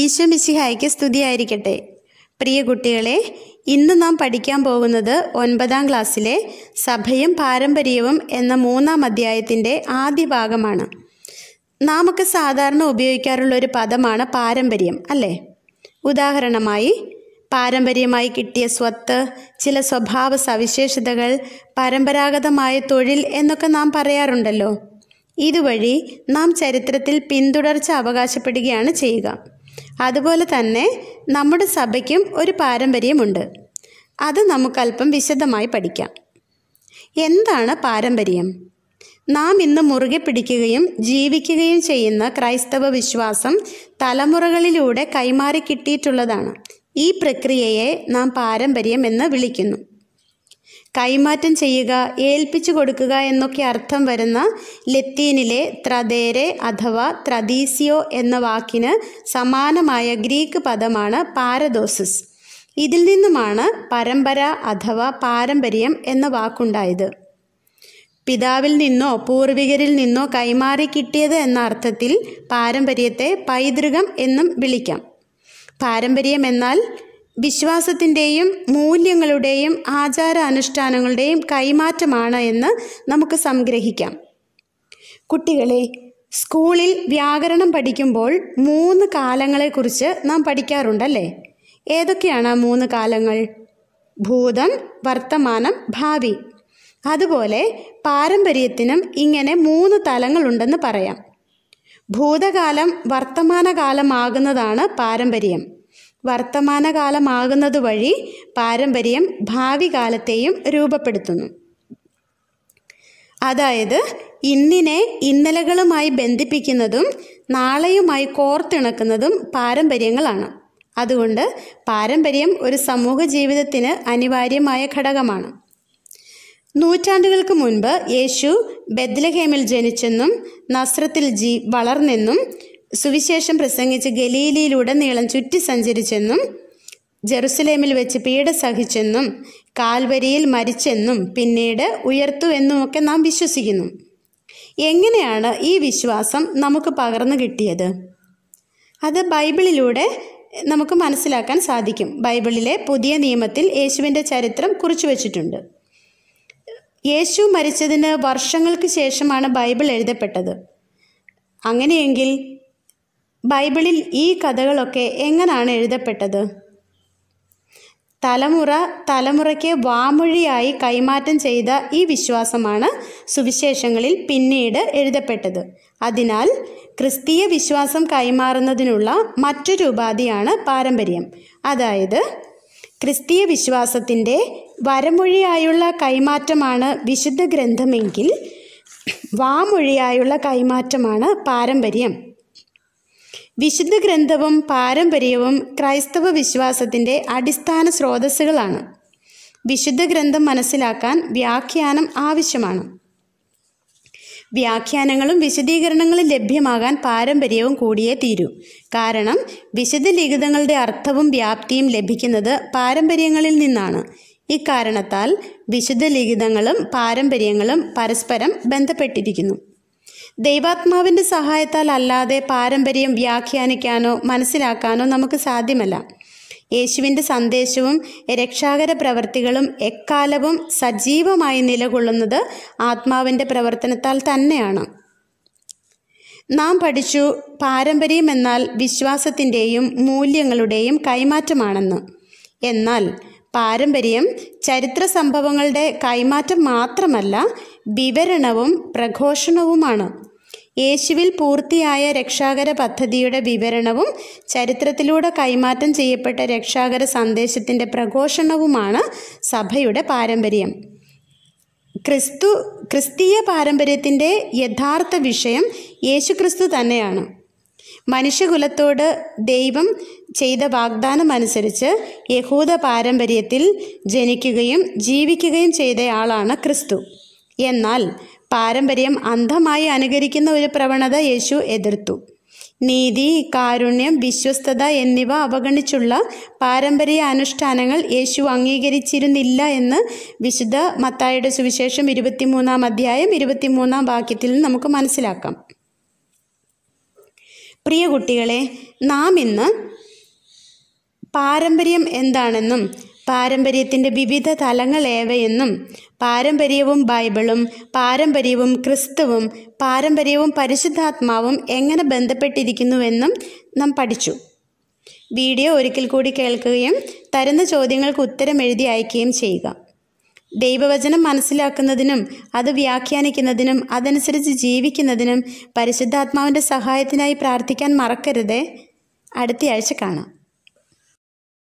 ഈശോ മിശിഹായ്ക്ക് സ്തുതിയായിരിക്കട്ടെ പ്രിയ കുട്ടികളെ ഇന്ന് നാം പഠിക്കാൻ പോകുന്നത് ഒൻപതാം ക്ലാസ്സിലെ സഭയും പാരമ്പര്യവും എന്ന മൂന്നാം അധ്യായത്തിൻ്റെ ആദ്യ ഭാഗമാണ് നാമൊക്കെ സാധാരണ ഉപയോഗിക്കാറുള്ള ഒരു പദമാണ് പാരമ്പര്യം അല്ലേ ഉദാഹരണമായി പാരമ്പര്യമായി കിട്ടിയ സ്വത്ത് ചില സ്വഭാവ സവിശേഷതകൾ പരമ്പരാഗതമായ തൊഴിൽ എന്നൊക്കെ നാം പറയാറുണ്ടല്ലോ ഇതുവഴി നാം ചരിത്രത്തിൽ പിന്തുടർച്ച അവകാശപ്പെടുകയാണ് ചെയ്യുക അതുപോലെ തന്നെ നമ്മുടെ സഭയ്ക്കും ഒരു പാരമ്പര്യമുണ്ട് അത് നമുക്കല്പം വിശദമായി പഠിക്കാം എന്താണ് പാരമ്പര്യം നാം ഇന്ന് മുറുകെ പിടിക്കുകയും ജീവിക്കുകയും ചെയ്യുന്ന ക്രൈസ്തവ വിശ്വാസം തലമുറകളിലൂടെ കൈമാറി കിട്ടിയിട്ടുള്ളതാണ് ഈ പ്രക്രിയയെ നാം പാരമ്പര്യം എന്ന് വിളിക്കുന്നു കൈമാറ്റം ചെയ്യുക ഏൽപ്പിച്ചു കൊടുക്കുക എന്നൊക്കെ അർത്ഥം വരുന്ന ലത്തീനിലെ ത്രദേരെ അഥവാ ത്രദീസിയോ എന്ന വാക്കിന് സമാനമായ ഗ്രീക്ക് പദമാണ് പാരദോസിസ് ഇതിൽ നിന്നുമാണ് പരമ്പര അഥവാ പാരമ്പര്യം എന്ന വാക്കുണ്ടായത് പിതാവിൽ നിന്നോ പൂർവികരിൽ നിന്നോ കൈമാറി കിട്ടിയത് എന്ന അർത്ഥത്തിൽ പാരമ്പര്യത്തെ പൈതൃകം എന്നും വിളിക്കാം പാരമ്പര്യം എന്നാൽ വിശ്വാസത്തിൻ്റെയും മൂല്യങ്ങളുടെയും ആചാരാനുഷ്ഠാനങ്ങളുടെയും കൈമാറ്റമാണ് എന്ന് നമുക്ക് സംഗ്രഹിക്കാം കുട്ടികളെ സ്കൂളിൽ വ്യാകരണം പഠിക്കുമ്പോൾ മൂന്ന് കാലങ്ങളെക്കുറിച്ച് നാം പഠിക്കാറുണ്ടല്ലേ ഏതൊക്കെയാണ് ആ മൂന്ന് കാലങ്ങൾ ഭൂതം വർത്തമാനം ഭാവി അതുപോലെ പാരമ്പര്യത്തിനും ഇങ്ങനെ മൂന്ന് തലങ്ങളുണ്ടെന്ന് പറയാം ഭൂതകാലം വർത്തമാനകാലമാകുന്നതാണ് പാരമ്പര്യം വർത്തമാനകാലമാകുന്നത് വഴി പാരമ്പര്യം ഭാവി കാലത്തെയും രൂപപ്പെടുത്തുന്നു അതായത് ഇന്നിനെ ഇന്നലകളുമായി ബന്ധിപ്പിക്കുന്നതും നാളെയുമായി കോർത്തിണക്കുന്നതും പാരമ്പര്യങ്ങളാണ് അതുകൊണ്ട് പാരമ്പര്യം ഒരു സമൂഹ ജീവിതത്തിന് അനിവാര്യമായ ഘടകമാണ് നൂറ്റാണ്ടുകൾക്ക് മുൻപ് യേശു ബദ്ലഹേമിൽ ജനിച്ചെന്നും നസ്രത്തിൽ ജീ വളർന്നെന്നും സുവിശേഷം പ്രസംഗിച്ച് ഗലീലിയിലുടനീളം ചുറ്റി സഞ്ചരിച്ചെന്നും ജെറുസലേമിൽ വെച്ച് പീഡ സഹിച്ചെന്നും കാൽവരിയിൽ മരിച്ചെന്നും പിന്നീട് ഉയർത്തു എന്നുമൊക്കെ നാം വിശ്വസിക്കുന്നു എങ്ങനെയാണ് ഈ വിശ്വാസം നമുക്ക് പകർന്നു കിട്ടിയത് അത് ബൈബിളിലൂടെ നമുക്ക് മനസ്സിലാക്കാൻ സാധിക്കും ബൈബിളിലെ പുതിയ നിയമത്തിൽ യേശുവിൻ്റെ ചരിത്രം കുറിച്ചു വച്ചിട്ടുണ്ട് യേശു മരിച്ചതിന് വർഷങ്ങൾക്ക് ശേഷമാണ് ബൈബിൾ എഴുതപ്പെട്ടത് അങ്ങനെയെങ്കിൽ ബൈബിളിൽ ഈ കഥകളൊക്കെ എങ്ങനെയാണ് എഴുതപ്പെട്ടത് തലമുറ തലമുറയ്ക്ക് വാമൊഴിയായി കൈമാറ്റം ചെയ്ത ഈ വിശ്വാസമാണ് സുവിശേഷങ്ങളിൽ പിന്നീട് എഴുതപ്പെട്ടത് അതിനാൽ ക്രിസ്തീയ വിശ്വാസം കൈമാറുന്നതിനുള്ള മറ്റൊരു ഉപാധിയാണ് പാരമ്പര്യം അതായത് ക്രിസ്തീയ വിശ്വാസത്തിൻ്റെ വരമൊഴിയായുള്ള കൈമാറ്റമാണ് വിശുദ്ധ ഗ്രന്ഥമെങ്കിൽ വാമൊഴിയായുള്ള കൈമാറ്റമാണ് പാരമ്പര്യം വിശുദ്ധ ഗ്രന്ഥവും പാരമ്പര്യവും ക്രൈസ്തവ വിശ്വാസത്തിൻ്റെ അടിസ്ഥാന സ്രോതസ്സുകളാണ് വിശുദ്ധ ഗ്രന്ഥം മനസ്സിലാക്കാൻ വ്യാഖ്യാനം ആവശ്യമാണ് വ്യാഖ്യാനങ്ങളും വിശദീകരണങ്ങളും ലഭ്യമാകാൻ പാരമ്പര്യവും കൂടിയേ തീരൂ കാരണം വിശുദ്ധ ലിഖിതങ്ങളുടെ അർത്ഥവും വ്യാപ്തിയും ലഭിക്കുന്നത് പാരമ്പര്യങ്ങളിൽ നിന്നാണ് ഇക്കാരണത്താൽ വിശുദ്ധ ലിഖിതങ്ങളും പാരമ്പര്യങ്ങളും പരസ്പരം ബന്ധപ്പെട്ടിരിക്കുന്നു ദൈവാത്മാവിൻ്റെ സഹായത്താൽ അല്ലാതെ പാരമ്പര്യം വ്യാഖ്യാനിക്കാനോ മനസ്സിലാക്കാനോ നമുക്ക് സാധ്യമല്ല യേശുവിൻ്റെ സന്ദേശവും രക്ഷാകര പ്രവർത്തികളും എക്കാലവും സജീവമായി നിലകൊള്ളുന്നത് ആത്മാവിൻ്റെ പ്രവർത്തനത്താൽ തന്നെയാണ് നാം പഠിച്ചു പാരമ്പര്യം എന്നാൽ വിശ്വാസത്തിൻ്റെയും മൂല്യങ്ങളുടെയും കൈമാറ്റമാണെന്ന് എന്നാൽ പാരമ്പര്യം ചരിത്ര സംഭവങ്ങളുടെ കൈമാറ്റം മാത്രമല്ല വിവരണവും പ്രഘോഷണവുമാണ് യേശുവിൽ പൂർത്തിയായ രക്ഷാകര പദ്ധതിയുടെ വിവരണവും ചരിത്രത്തിലൂടെ കൈമാറ്റം ചെയ്യപ്പെട്ട രക്ഷാകര സന്ദേശത്തിൻ്റെ പ്രഘോഷണവുമാണ് സഭയുടെ പാരമ്പര്യം ക്രിസ്തു ക്രിസ്തീയ പാരമ്പര്യത്തിൻ്റെ യഥാർത്ഥ വിഷയം യേശുക്രിസ്തു തന്നെയാണ് മനുഷ്യകുലത്തോട് ദൈവം ചെയ്ത വാഗ്ദാനം അനുസരിച്ച് യഹൂദ പാരമ്പര്യത്തിൽ ജനിക്കുകയും ജീവിക്കുകയും ചെയ്തയാളാണ് ക്രിസ്തു എന്നാൽ പാരമ്പര്യം അന്ധമായി അനുകരിക്കുന്ന ഒരു പ്രവണത യേശു എതിർത്തു നീതി കാരുണ്യം വിശ്വസ്തത എന്നിവ അവഗണിച്ചുള്ള പാരമ്പര്യ അനുഷ്ഠാനങ്ങൾ യേശു അംഗീകരിച്ചിരുന്നില്ല എന്ന് വിശുദ്ധ മത്തായുടെ സുവിശേഷം ഇരുപത്തിമൂന്നാം അധ്യായം ഇരുപത്തിമൂന്നാം വാക്യത്തിൽ നമുക്ക് മനസ്സിലാക്കാം പ്രിയ കുട്ടികളെ നാം ഇന്ന് പാരമ്പര്യം എന്താണെന്നും പാരമ്പര്യത്തിൻ്റെ വിവിധ തലങ്ങൾ പാരമ്പര്യവും ബൈബിളും പാരമ്പര്യവും ക്രിസ്തുവും പാരമ്പര്യവും പരിശുദ്ധാത്മാവും എങ്ങനെ ബന്ധപ്പെട്ടിരിക്കുന്നുവെന്നും നാം പഠിച്ചു വീഡിയോ ഒരിക്കൽ കൂടി കേൾക്കുകയും തരുന്ന ചോദ്യങ്ങൾക്ക് ഉത്തരം എഴുതി അയക്കുകയും ചെയ്യുക ദൈവവചനം മനസ്സിലാക്കുന്നതിനും അത് വ്യാഖ്യാനിക്കുന്നതിനും അതനുസരിച്ച് ജീവിക്കുന്നതിനും പരിശുദ്ധാത്മാവിൻ്റെ സഹായത്തിനായി പ്രാർത്ഥിക്കാൻ മറക്കരുത് അടുത്തയാഴ്ച കാണാം